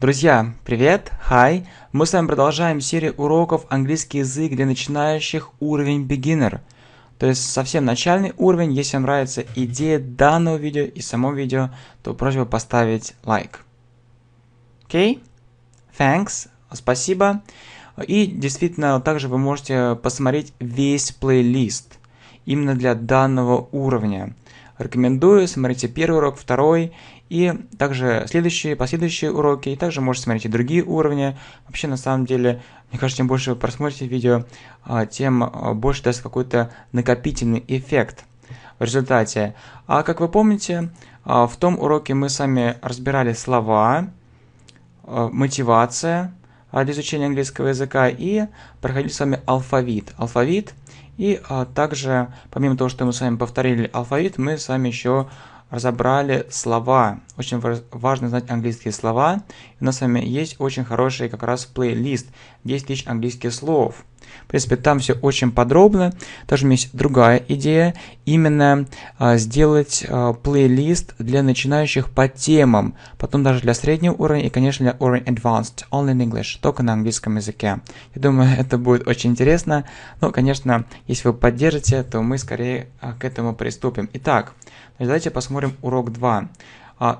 Друзья, привет, hi! Мы с вами продолжаем серию уроков английский язык для начинающих уровень beginner. То есть совсем начальный уровень. Если вам нравится идея данного видео и само видео, то просьба поставить лайк. Окей? Okay? Thanks. Спасибо. И действительно, также вы можете посмотреть весь плейлист именно для данного уровня рекомендую. Смотрите первый урок, второй и также следующие, последующие уроки. И также можете смотреть и другие уровни. Вообще, на самом деле, мне кажется, чем больше вы просмотрите видео, а, тем а, больше даст какой-то накопительный эффект в результате. А как вы помните, а, в том уроке мы сами разбирали слова, мотивация для изучения английского языка и проходили с вами алфавит. Алфавит – и а, также, помимо того, что мы с вами повторили алфавит, мы с вами еще разобрали слова. Очень важно знать английские слова. У нас с вами есть очень хороший как раз плейлист 10 тысяч английских слов. В принципе, там все очень подробно. Также у меня есть другая идея, именно а, сделать а, плейлист для начинающих по темам, потом даже для среднего уровня и, конечно, для уровня Advanced, only in English, только на английском языке. Я думаю, это будет очень интересно. Но, конечно, если вы поддержите, то мы скорее а, к этому приступим. Итак, давайте посмотрим урок 2.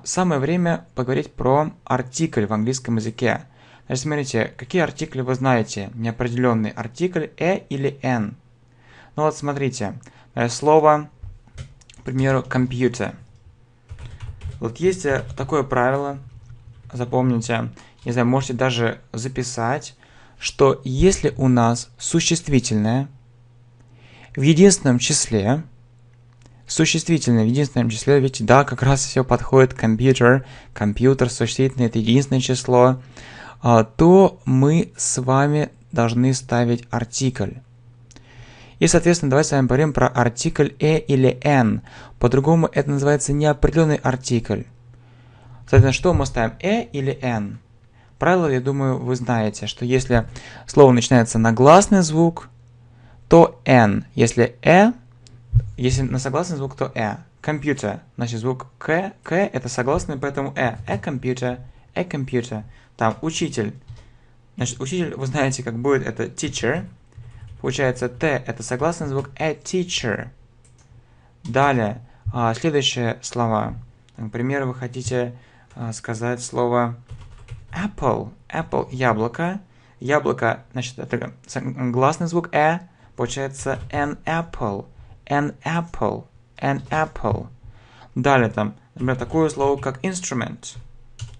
Самое время поговорить про артикль в английском языке. Значит, смотрите, какие артикли вы знаете? Неопределенный артикль «э» или «н». Ну вот смотрите, э, слово, к примеру, «компьютер». Вот есть э, такое правило, запомните, не знаю, можете даже записать, что если у нас существительное в единственном числе, существительное в единственном числе, ведь да, как раз все подходит компьютер, компьютер, существительное это единственное число, а, то мы с вами должны ставить артикль. И, соответственно, давайте с вами поговорим про артикль «э» или «н». По-другому это называется неопределенный артикль. Соответственно, что мы ставим, «э» или «н»? Правило, я думаю, вы знаете, что если слово начинается на гласный звук, то «н». Если «э», если на согласный звук, то «э». Компьютер, значит, звук «к», «к» — это согласный, поэтому «э». «э» компьютер, «э» компьютер там учитель. Значит, учитель, вы знаете, как будет, это teacher. Получается, Т это согласный звук a а teacher. Далее, а, следующие слова. Например, вы хотите а, сказать слово apple. Apple – яблоко. Яблоко, значит, это гласный звук э, получается an apple, an apple, an apple. Далее там, например, такое слово, как instrument –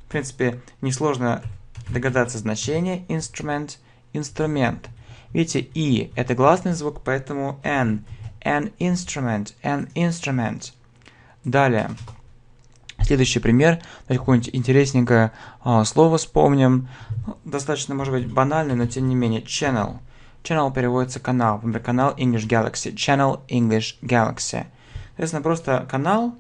в принципе, несложно догадаться значение instrument, инструмент. Видите, и это гласный звук, поэтому an, an instrument, an instrument. Далее. Следующий пример. Какое-нибудь интересненькое а, слово вспомним. Ну, достаточно, может быть, банальное, но тем не менее. Channel. Channel переводится канал. Например, канал English Galaxy. Channel English Galaxy. Соответственно, просто канал.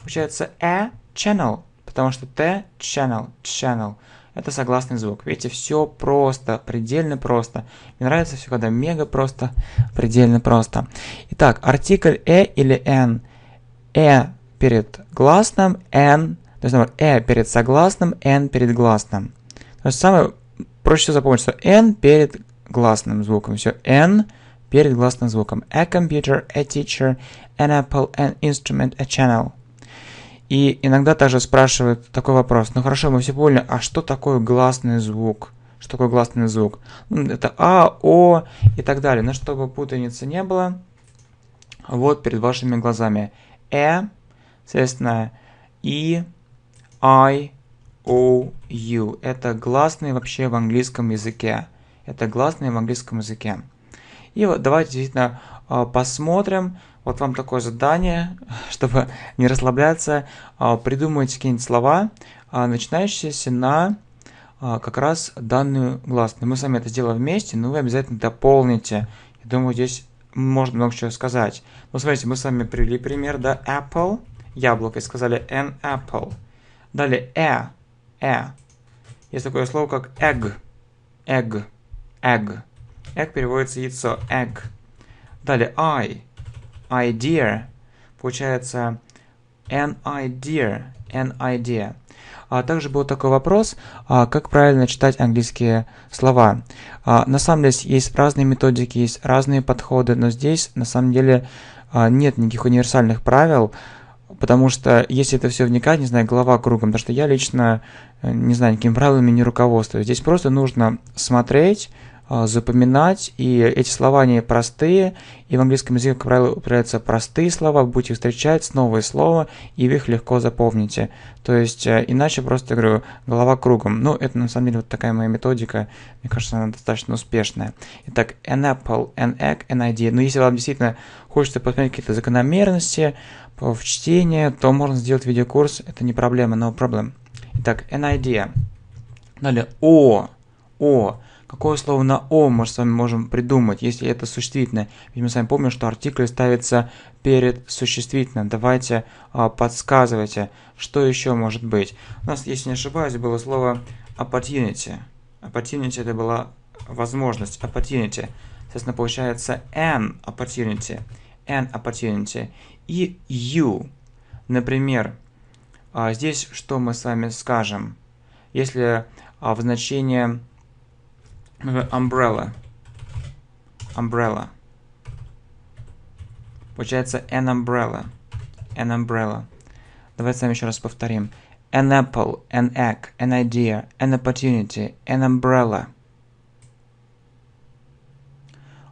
Получается a channel потому что Т – channel, channel – это согласный звук. Видите, все просто, предельно просто. Мне нравится все, когда мега просто, предельно просто. Итак, артикль «э» или «н». «э» перед гласным, «н», то есть, например, «э» перед согласным, «н» перед гласным. То есть самое проще всего запомнить, что н перед гласным звуком. Все н перед гласным звуком. A computer, a teacher, an apple, an instrument, a channel – и иногда также спрашивают такой вопрос, ну хорошо, мы все поняли, а что такое гласный звук? Что такое гласный звук? «Ну, это А, О и так далее. Но «Ну, чтобы путаницы не было, вот перед вашими глазами. Э, соответственно, И, I, O, U. Это гласные вообще в английском языке. Это гласные в английском языке. И вот давайте действительно а, посмотрим, вот вам такое задание, чтобы не расслабляться, а, придумайте какие-нибудь слова, а, начинающиеся на а, как раз данную гласную. Мы с вами это сделаем вместе, но вы обязательно дополните. Я думаю, здесь можно много чего сказать. Ну, смотрите, мы с вами привели пример, да, apple, яблоко, и сказали an apple. Далее э, э. Есть такое слово, как egg, egg, egg. Egg переводится яйцо, egg. Далее I, idea. Получается an idea, an idea. А также был такой вопрос, а как правильно читать английские слова. А, на самом деле есть разные методики, есть разные подходы, но здесь на самом деле а, нет никаких универсальных правил, потому что если это все вникать, не знаю, голова кругом, потому что я лично, э, не знаю, никакими правилами не руководствуюсь. Здесь просто нужно смотреть, а, запоминать, и эти слова, не простые, и в английском языке, как правило, употребляются простые слова, будете встречать новые слова, и вы их легко запомните. То есть, э, иначе просто, говорю, голова кругом. Ну, это на самом деле вот такая моя методика, мне кажется, она достаточно успешная. Итак, an apple, an egg, an idea. Но ну, если вам действительно хочется посмотреть какие-то закономерности в чтении, то можно сделать видеокурс, это не проблема, но проблем. Итак, an idea. Далее, о, о. Какое слово на «о» мы с вами можем придумать, если это существительное? Ведь мы с вами помним, что артикль ставится перед существительным. Давайте а, подсказывайте, что еще может быть. У нас, если не ошибаюсь, было слово opportunity. Opportunity – это была возможность, opportunity. Соответственно, получается an opportunity, an opportunity. И you, например, а, здесь что мы с вами скажем? Если а, в значении umbrella. Umbrella. Получается an umbrella. An umbrella. Давайте с вами еще раз повторим. An apple, an egg, an idea, an opportunity, an umbrella.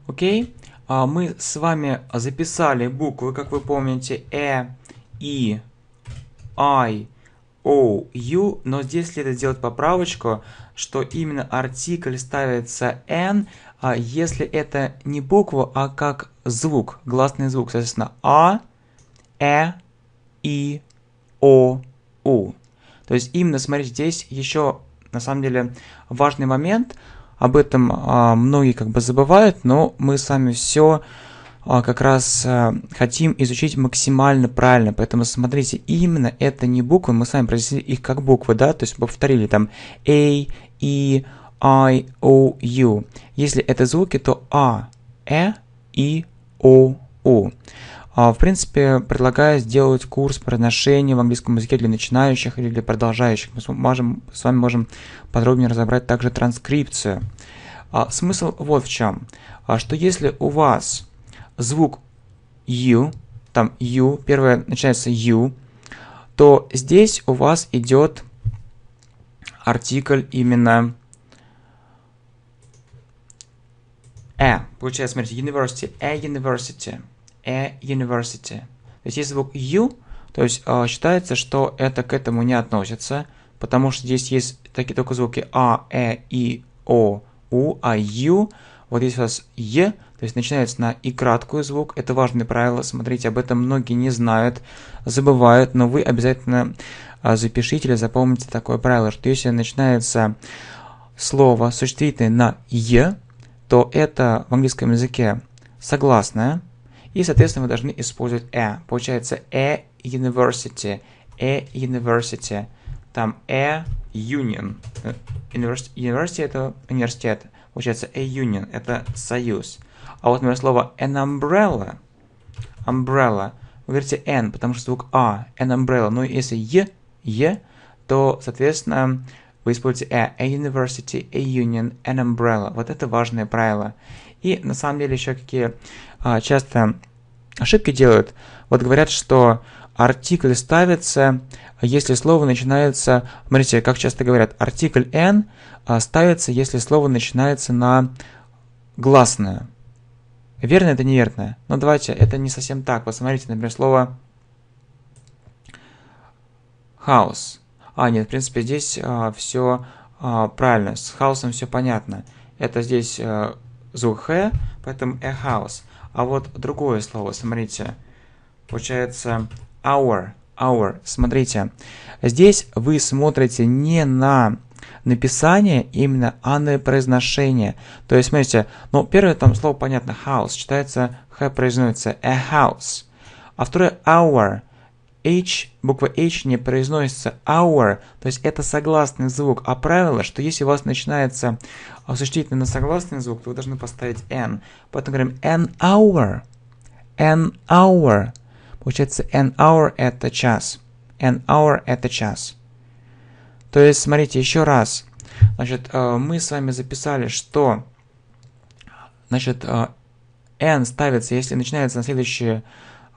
Окей? Okay? А мы с вами записали буквы, как вы помните, э, и, I, O, U, но здесь следует сделать поправочку что именно артикль ставится n, а если это не буква, а как звук, гласный звук, соответственно, а, э, и, о, у. То есть именно, смотрите, здесь еще на самом деле важный момент, об этом а, многие как бы забывают, но мы с вами все а, как раз э, хотим изучить максимально правильно. Поэтому смотрите, именно это не буквы, мы с вами произнесли их как буквы, да, то есть повторили там A, E, I, O, U. Если это звуки, то e, А, Э, И, О, У. В принципе, предлагаю сделать курс произношения в английском языке для начинающих или для продолжающих. Мы можем, с вами можем подробнее разобрать также транскрипцию. А, смысл вот в чем. А что если у вас звук U, там U, первое начинается U, то здесь у вас идет артикль именно E. Получается, смотрите, university, A «Э university, A «Э university. То есть есть звук U, то есть э, считается, что это к этому не относится, потому что здесь есть такие только звуки А, Э, И, О, У, а U вот здесь у нас «е», то есть начинается на «и» краткую звук. Это важное правило, смотрите, об этом многие не знают, забывают, но вы обязательно а, запишите или запомните такое правило, что если начинается слово существительное на «е», то это в английском языке согласное, и, соответственно, вы должны использовать «э». Получается «э university», «э university», там «э union», э, university, university – это университет, Получается, a union – это союз. А вот, например, слово an umbrella, umbrella, вы говорите n, потому что звук a, an umbrella. Ну, если е e, е e, то, соответственно, вы используете a, a university, a union, an umbrella. Вот это важное правило. И, на самом деле, еще какие а, часто ошибки делают. Вот говорят, что артикль ставится, если слово начинается, смотрите, как часто говорят, артикль n а, ставится, если слово начинается на гласное. Верно это неверно? Но ну, давайте, это не совсем так. Посмотрите, например, слово house. А, нет, в принципе, здесь а, все а, правильно, с хаосом все понятно. Это здесь а, звук х, поэтому a «э house. А вот другое слово, смотрите, получается hour, hour. Смотрите, здесь вы смотрите не на написание, именно, а на произношение. То есть, смотрите, ну, первое там слово, понятно, house, читается, х произносится, a house. А второе hour, H, буква H не произносится hour, то есть это согласный звук. А правило, что если у вас начинается существительный на согласный звук, то вы должны поставить N. Поэтому говорим an hour, an hour, Получается an hour – это час. An hour – это час. То есть, смотрите, еще раз. Значит, э, мы с вами записали, что значит, э, n ставится, если начинается на следующие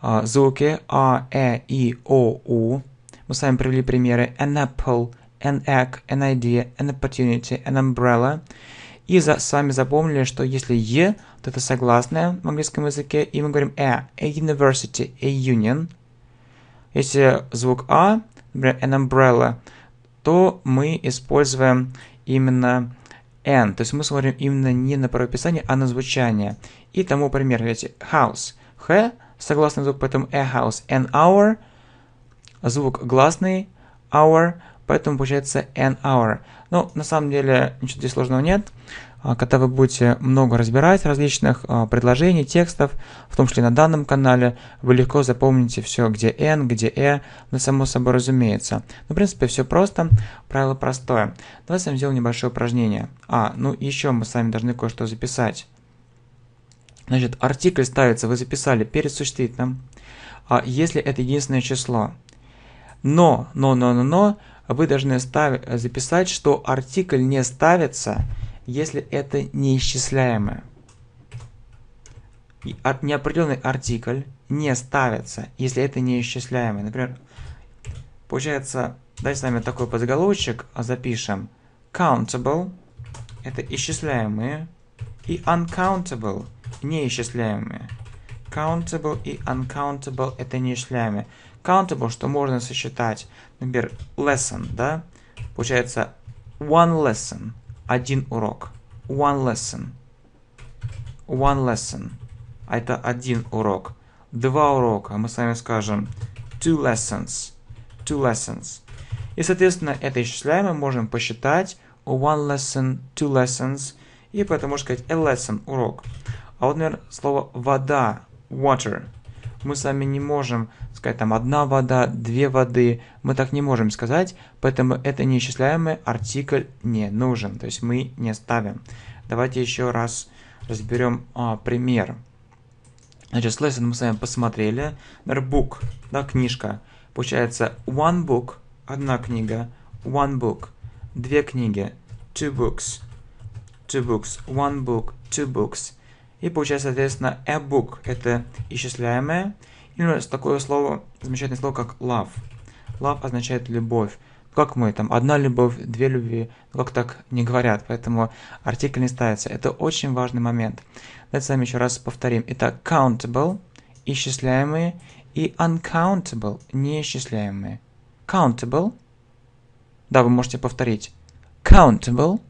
э, звуки a, e, i, o, u. Мы с вами привели примеры an apple, an egg, an idea, an opportunity, an umbrella – и за, сами запомнили, что если «е», то это согласное в английском языке, и мы говорим «a», «э», «a university», «a union». Если звук «а», например, «an umbrella», то мы используем именно n. то есть мы смотрим именно не на правописание, а на звучание. И тому пример, видите, «house», Х согласный звук, поэтому «a house», «an hour», звук гласный, «hour», Поэтому получается n hour. Ну, на самом деле, ничего здесь сложного нет. А, когда вы будете много разбирать различных а, предложений, текстов, в том числе на данном канале, вы легко запомните все, где n, где e, На ну, само собой разумеется. Но, ну, в принципе, все просто, правило простое. Давайте с вами сделаем небольшое упражнение. А, ну еще мы с вами должны кое-что записать. Значит, артикль ставится, вы записали перед существительным, а, если это единственное число. Но, но, но, но, но, а вы должны записать, что артикль не ставится, если это неисчисляемое. И неопределенный артикль не ставится, если это неисчисляемое. Например, получается, давайте с вами такой подзаголовочек запишем. Countable – это исчисляемые, и uncountable – неисчисляемые. Countable и uncountable – это неисчисляемые countable, что можно сосчитать, например, lesson, да, получается one lesson, один урок, one lesson, one lesson, а это один урок, два урока, мы с вами скажем two lessons, two lessons. И, соответственно, это исчисляем, мы можем посчитать one lesson, two lessons, и поэтому можно сказать a lesson, урок. А вот, например, слово вода, water – мы с вами не можем сказать там одна вода, две воды, мы так не можем сказать, поэтому это неисчисляемый артикль не нужен, то есть мы не ставим. Давайте еще раз разберем а, пример. Значит, lesson мы с вами посмотрели. Например, book, да, книжка. Получается one book, одна книга, one book, две книги, two books, two books, one book, two books. И получается, соответственно, ebook – это исчисляемое. Или такое слово, замечательное слово, как love. Love означает любовь. Ну, как мы там, одна любовь, две любви, ну, как так не говорят, поэтому артикль не ставится. Это очень важный момент. Давайте с вами еще раз повторим. Это countable – исчисляемые, и uncountable – неисчисляемые. Countable – да, вы можете повторить. Countable –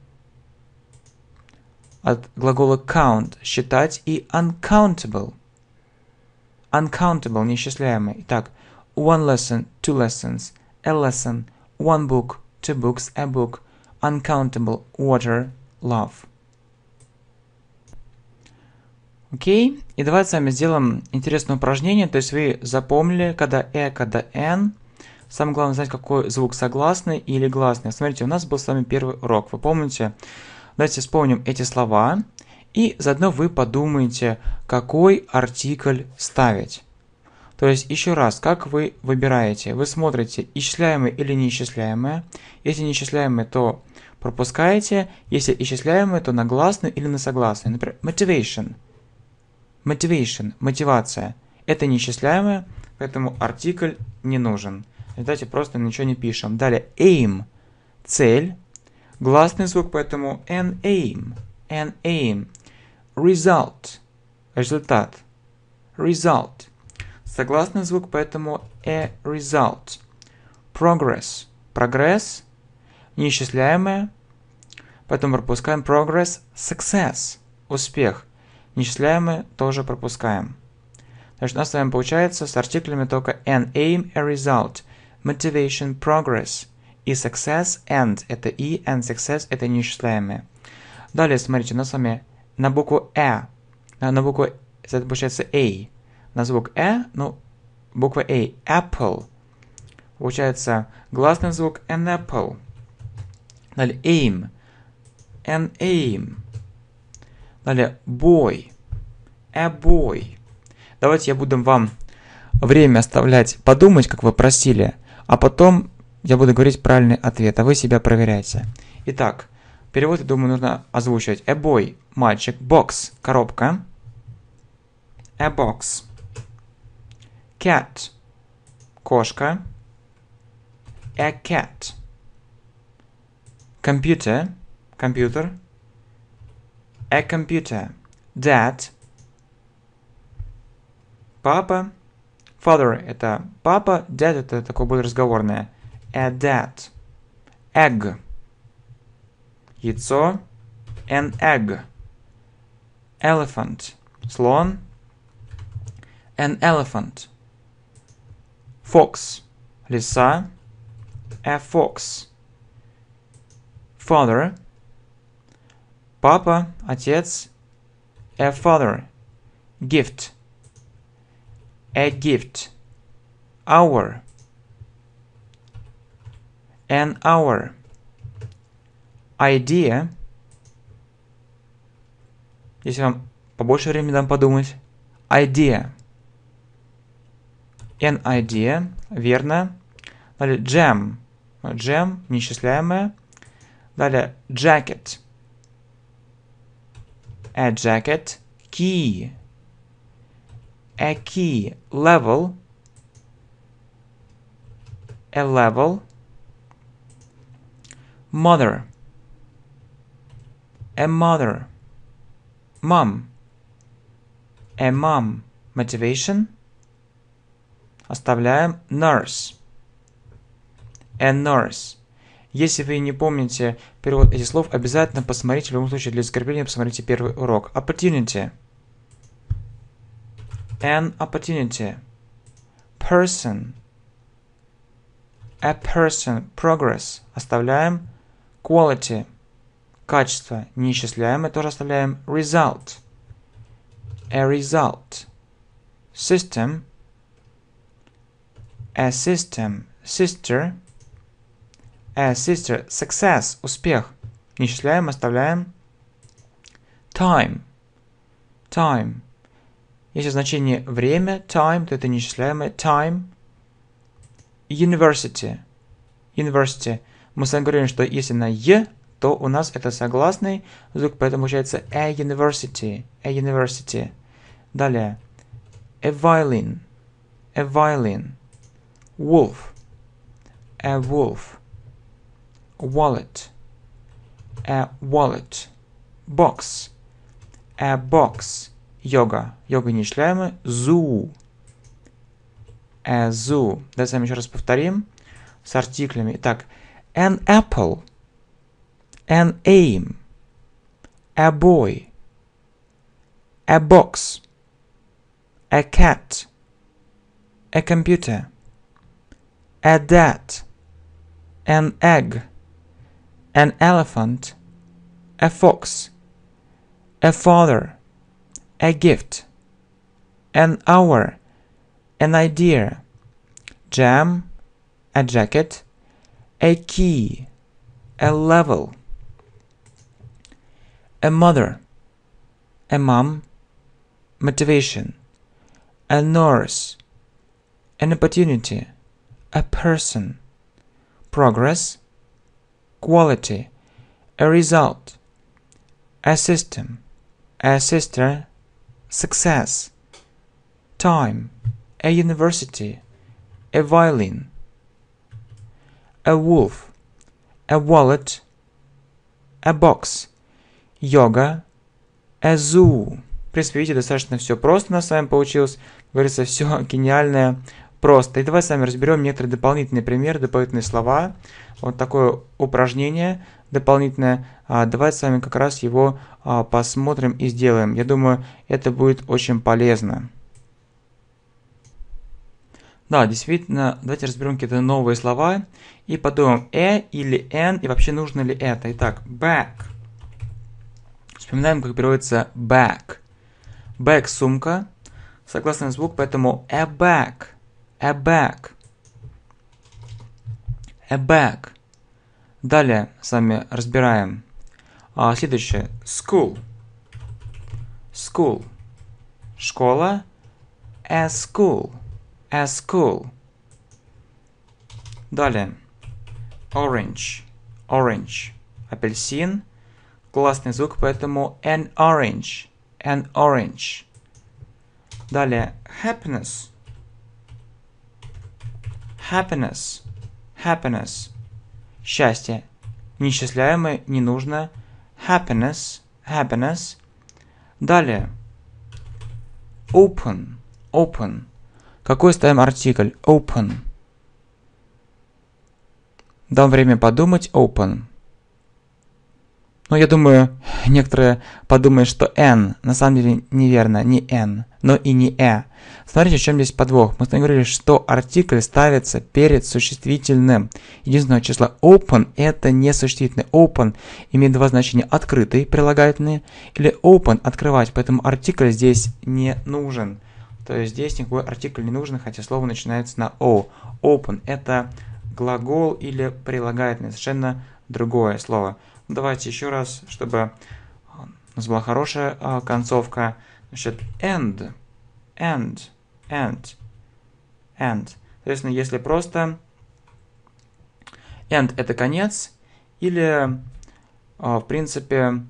от глагола count – считать и uncountable. Uncountable – неисчисляемый. Итак, one lesson, two lessons, a lesson, one book, two books, a book, uncountable, water, love. Окей, okay. и давайте с вами сделаем интересное упражнение, то есть вы запомнили, когда э, когда н, Самое главное знать, какой звук согласный или гласный. Смотрите, у нас был с вами первый урок. Вы помните, Давайте вспомним эти слова, и заодно вы подумаете, какой артикль ставить. То есть еще раз, как вы выбираете? Вы смотрите, исчисляемое или неисчисляемое. Если неисчисляемое, то пропускаете. Если исчисляемое, то на гласную или на согласную. Например, motivation. Motivation, мотивация. Это неисчисляемое, поэтому артикль не нужен. Давайте просто ничего не пишем. Далее aim, цель гласный звук, поэтому an aim, an aim, result, результат, result, согласный звук, поэтому a «E result, progress, прогресс, неисчисляемое, потом пропускаем progress, success, успех, неисчисляемое тоже пропускаем. Значит, у нас с вами получается с артиклями только an aim, a result, motivation, progress – и success and – это и, and success – это неисчисляемые. Далее, смотрите, у нас с вами на букву э, на, на букву, это получается a, на звук э, ну, буква a, apple. Получается гласный звук an apple. Далее aim, an aim. Далее boy, a boy. Давайте я буду вам время оставлять подумать, как вы просили, а потом я буду говорить правильный ответ, а вы себя проверяйте. Итак, перевод, я думаю, нужно озвучивать. A э, boy, мальчик, box, коробка. A box. Cat, кошка. A cat. Computer, компьютер. A computer. Dad, папа. Father – это папа, dad – это такое более разговорное. add that. Egg. Яйцо. An egg. Elephant. Слон. An elephant. Fox. Лиса. A fox. Father. Папа. Отец. A father. Gift. A gift. Hour. an hour. Idea. Если вам побольше времени дам подумать. Idea. An idea. Верно. Далее jam. Jam, неисчисляемое. Далее jacket. A jacket. Key. A key. Level. A level mother, a mother, mom, a mom, motivation. Оставляем nurse, a nurse. Если вы не помните перевод этих слов, обязательно посмотрите, в любом случае, для закрепления посмотрите первый урок. Opportunity. An opportunity. Person. A person. Progress. Оставляем quality, качество не исчисляем, и тоже оставляем result, a result, system, a system, sister, a sister, success, успех, не исчисляем, оставляем time, time. Если значение время, time, то это неисчисляемое time. University. University мы с вами говорили, что если на «е», то у нас это согласный звук, поэтому получается a university, a university. Далее, a violin, a violin, wolf, a wolf, wallet, a wallet, box, a box, йога, йога не шляемы, zoo, a zoo. Давайте с вами еще раз повторим с артиклями. Итак, an apple, an aim, a boy, a box, a cat, a computer, a dad, an egg, an elephant, a fox, a father, a gift, an hour, an idea, jam, a jacket, a key, a level, a mother, a mom, motivation, a nurse, an opportunity, a person, progress, quality, a result, a system, a sister, success, time, a university, a violin a wolf, a wallet, a box, йога, a zoo. В принципе, видите, достаточно все просто у нас с вами получилось. Говорится, все гениальное просто. И давай с вами разберем некоторые дополнительные примеры, дополнительные слова. Вот такое упражнение дополнительное. А, Давайте с вами как раз его а, посмотрим и сделаем. Я думаю, это будет очень полезно. Да, действительно, давайте разберем какие-то новые слова и подумаем, э или н и вообще нужно ли это. Итак, back. Вспоминаем, как переводится back. Back – сумка, согласный звук, поэтому a back, a back, a back. Далее с вами разбираем. А, следующее – school. School. Школа. A school – as cool. Далее. Orange. Orange. Апельсин. Классный звук, поэтому an orange. An orange. Далее. Happiness. Happiness. Happiness. Счастье. Несчисляемое не нужно. Happiness. Happiness. Далее. Open. Open какой ставим артикль? Open. Дам время подумать. Open. Ну, я думаю, некоторые подумают, что N. На самом деле неверно, не N, но и не E. Смотрите, в чем здесь подвох. Мы с вами говорили, что артикль ставится перед существительным. Единственное число open – это не существительное. Open имеет два значения – открытый, прилагательные, или open – открывать, поэтому артикль здесь не нужен. То есть здесь никакой артикль не нужен, хотя слово начинается на O. Open – это глагол или прилагательное, совершенно другое слово. Ну, давайте еще раз, чтобы а, у нас была хорошая а, концовка. Значит, end end end end Соответственно, если просто end – это конец, или, а, в принципе,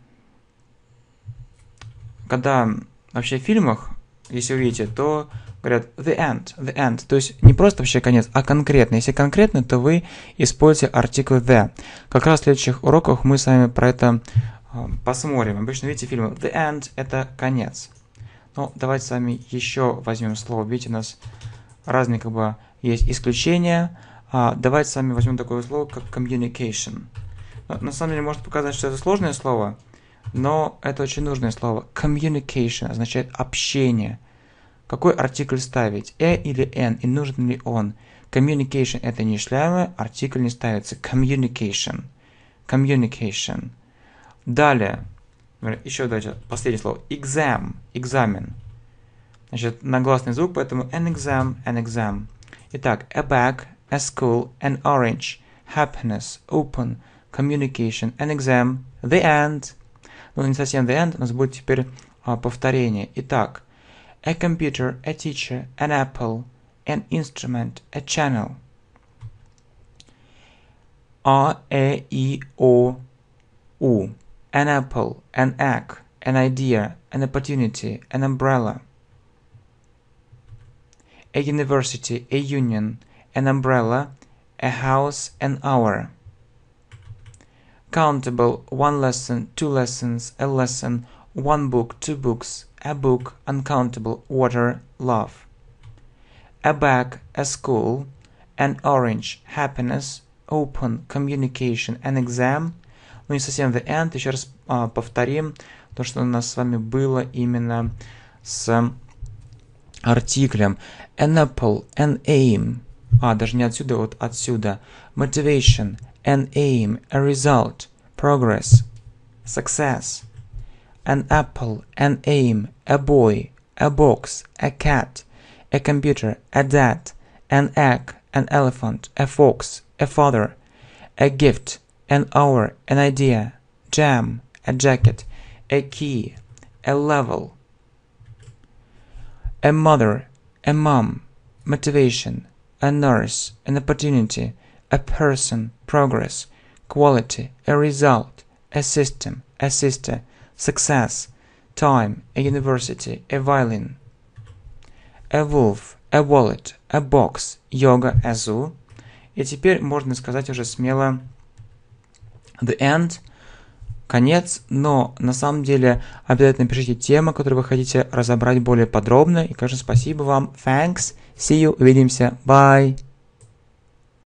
когда вообще в фильмах если увидите, то говорят the end, the end. То есть не просто вообще конец, а конкретно. Если конкретно, то вы используете артикль the. Как раз в следующих уроках мы с вами про это а, посмотрим. Обычно видите фильмы the end – это конец. Ну, давайте с вами еще возьмем слово. Видите, у нас разные как бы есть исключения. А, давайте с вами возьмем такое слово, как communication. Но, ну, на самом деле, может показать, что это сложное слово – но это очень нужное слово. Communication означает общение. Какой артикль ставить, э или н и нужен ли он? Communication – это не шляпа, артикль не ставится. Communication. Communication. Далее, еще дальше, последнее слово. Exam, экзамен. Значит, на гласный звук, поэтому an exam, an exam. Итак, a bag, a school, an orange, happiness, open, communication, an exam, the end – ну не the end, у нас будет теперь а, повторение. Итак, a computer, a teacher, an apple, an instrument, a channel. A, E, I, O, U. An apple, an egg, an idea, an opportunity, an umbrella. A university, a union, an umbrella, a house, an hour countable, one lesson, two lessons, a lesson, one book, two books, a book, uncountable, water, love. A bag, a school, an orange, happiness, open, communication, an exam. Ну и совсем the end. Еще раз а, повторим то, что у нас с вами было именно с артиклем. An apple, an aim. А, даже не отсюда, вот отсюда. Motivation, an aim, a result, progress, success. An apple, an aim, a boy, a box, a cat, a computer, a dad, an egg, an elephant, a fox, a father, a gift, an hour, an idea, jam, a jacket, a key, a level, a mother, a mom, motivation, a nurse, an opportunity, a person, progress, quality, a result, a system, a sister, success, time, a university, a violin, a wolf, a wallet, a box, yoga, a zoo. И теперь можно сказать уже смело the end, конец, но на самом деле обязательно пишите темы, которую вы хотите разобрать более подробно. И, конечно, спасибо вам. Thanks. See you. Увидимся. Bye.